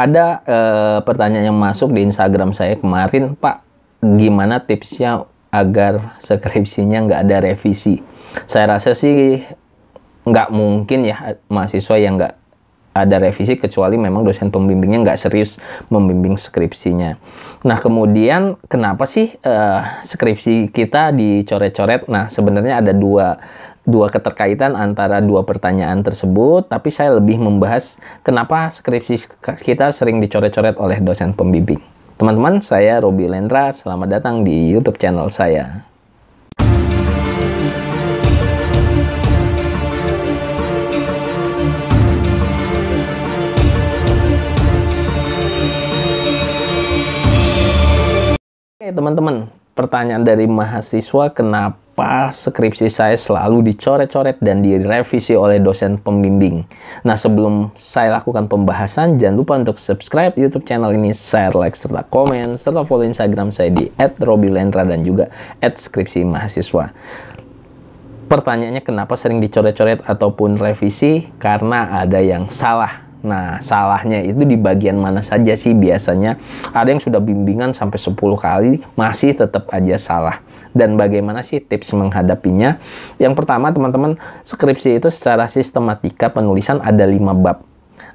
ada e, pertanyaan yang masuk di Instagram saya kemarin, Pak, gimana tipsnya agar skripsinya nggak ada revisi? Saya rasa sih nggak mungkin ya mahasiswa yang nggak ada revisi kecuali memang dosen pembimbingnya nggak serius membimbing skripsinya. Nah kemudian kenapa sih uh, skripsi kita dicoret-coret? Nah sebenarnya ada dua dua keterkaitan antara dua pertanyaan tersebut, tapi saya lebih membahas kenapa skripsi kita sering dicoret-coret oleh dosen pembimbing. Teman-teman, saya Robi Lendra, selamat datang di YouTube channel saya. Oke teman-teman, pertanyaan dari mahasiswa kenapa skripsi saya selalu dicoret-coret dan direvisi oleh dosen pembimbing. Nah sebelum saya lakukan pembahasan, jangan lupa untuk subscribe YouTube channel ini, share, like, serta komen, serta follow Instagram saya di @robilendra dan juga @skripsi mahasiswa. Pertanyaannya kenapa sering dicoret-coret ataupun revisi? Karena ada yang salah Nah, salahnya itu di bagian mana saja sih biasanya? Ada yang sudah bimbingan sampai 10 kali masih tetap aja salah. Dan bagaimana sih tips menghadapinya? Yang pertama, teman-teman, skripsi itu secara sistematika penulisan ada 5 bab.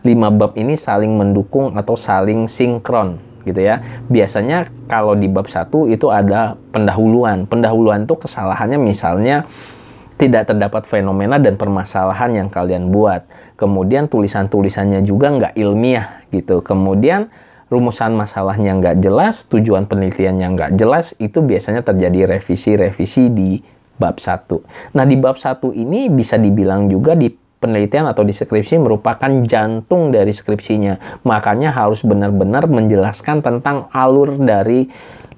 5 bab ini saling mendukung atau saling sinkron gitu ya. Biasanya kalau di bab 1 itu ada pendahuluan. Pendahuluan tuh kesalahannya misalnya tidak terdapat fenomena dan permasalahan yang kalian buat. Kemudian tulisan-tulisannya juga nggak ilmiah gitu. Kemudian rumusan masalahnya nggak jelas, tujuan penelitiannya nggak jelas, itu biasanya terjadi revisi-revisi di bab 1. Nah di bab 1 ini bisa dibilang juga di penelitian atau di skripsi merupakan jantung dari skripsinya. Makanya harus benar-benar menjelaskan tentang alur dari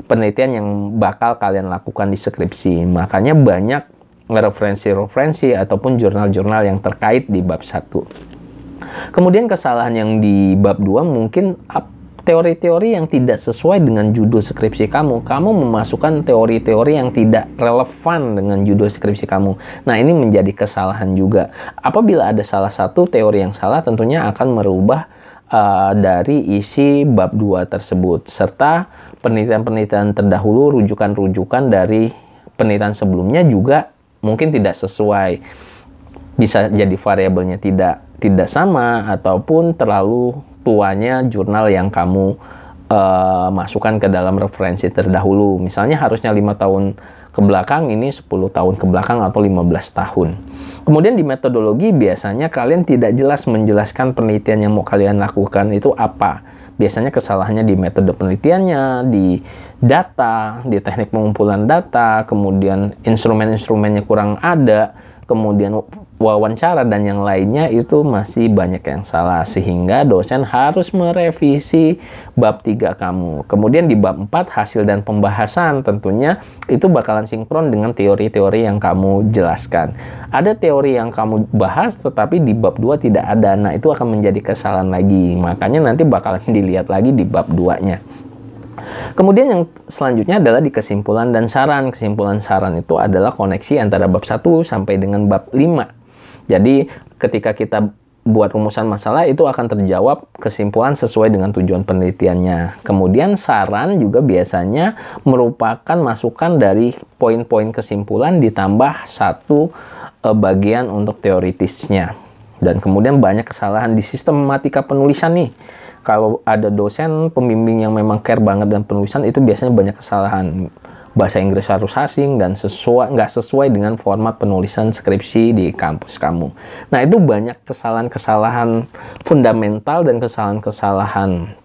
penelitian yang bakal kalian lakukan di skripsi. Makanya banyak referensi-referensi ataupun jurnal-jurnal yang terkait di bab 1. Kemudian kesalahan yang di bab 2 mungkin teori-teori yang tidak sesuai dengan judul skripsi kamu. Kamu memasukkan teori-teori yang tidak relevan dengan judul skripsi kamu. Nah, ini menjadi kesalahan juga. Apabila ada salah satu teori yang salah, tentunya akan merubah uh, dari isi bab 2 tersebut serta penelitian-penelitian terdahulu, rujukan-rujukan dari penelitian sebelumnya juga mungkin tidak sesuai bisa jadi variabelnya tidak tidak sama ataupun terlalu tuanya jurnal yang kamu uh, masukkan ke dalam referensi terdahulu. Misalnya harusnya lima tahun ke belakang ini 10 tahun ke belakang atau 15 tahun. Kemudian di metodologi biasanya kalian tidak jelas menjelaskan penelitian yang mau kalian lakukan itu apa biasanya kesalahannya di metode penelitiannya, di data, di teknik pengumpulan data, kemudian instrumen-instrumennya kurang ada, kemudian wawancara dan yang lainnya itu masih banyak yang salah sehingga dosen harus merevisi bab 3 kamu. Kemudian di bab 4 hasil dan pembahasan tentunya itu bakalan sinkron dengan teori-teori yang kamu jelaskan. Ada teori yang kamu bahas tetapi di bab 2 tidak ada. Nah, itu akan menjadi kesalahan lagi. Makanya nanti bakalan dilihat lagi di bab 2-nya. Kemudian yang selanjutnya adalah di kesimpulan dan saran. Kesimpulan saran itu adalah koneksi antara bab 1 sampai dengan bab 5 jadi ketika kita buat rumusan masalah itu akan terjawab kesimpulan sesuai dengan tujuan penelitiannya. Kemudian saran juga biasanya merupakan masukan dari poin-poin kesimpulan ditambah satu eh, bagian untuk teoritisnya. Dan kemudian banyak kesalahan di sistematika penulisan nih. Kalau ada dosen pembimbing yang memang care banget dan penulisan itu biasanya banyak kesalahan bahasa Inggris harus asing dan sesuai nggak sesuai dengan format penulisan skripsi di kampus kamu. Nah itu banyak kesalahan-kesalahan fundamental dan kesalahan-kesalahan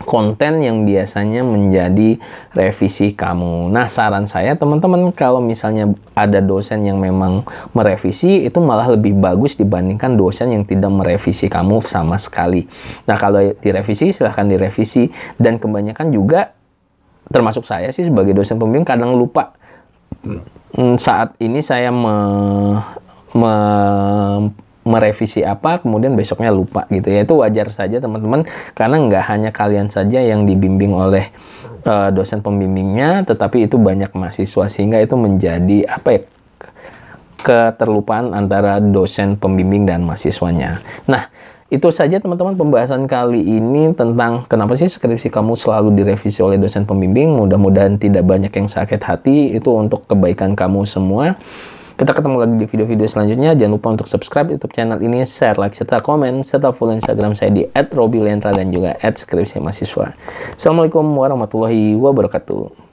konten yang biasanya menjadi revisi kamu. Nah, saran saya teman-teman kalau misalnya ada dosen yang memang merevisi itu malah lebih bagus dibandingkan dosen yang tidak merevisi kamu sama sekali. Nah, kalau direvisi silahkan direvisi dan kebanyakan juga termasuk saya sih sebagai dosen pembimbing kadang lupa hmm, saat ini saya me, me, merevisi apa kemudian besoknya lupa gitu ya itu wajar saja teman-teman karena nggak hanya kalian saja yang dibimbing oleh uh, dosen pembimbingnya tetapi itu banyak mahasiswa sehingga itu menjadi apa ya keterlupaan antara dosen pembimbing dan mahasiswanya nah itu saja teman-teman pembahasan kali ini tentang kenapa sih skripsi kamu selalu direvisi oleh dosen pembimbing. Mudah-mudahan tidak banyak yang sakit hati. Itu untuk kebaikan kamu semua. Kita ketemu lagi di video-video selanjutnya. Jangan lupa untuk subscribe YouTube channel ini, share, like, serta komen, serta follow Instagram saya di @robilentra dan juga @skripsi mahasiswa. Assalamualaikum warahmatullahi wabarakatuh.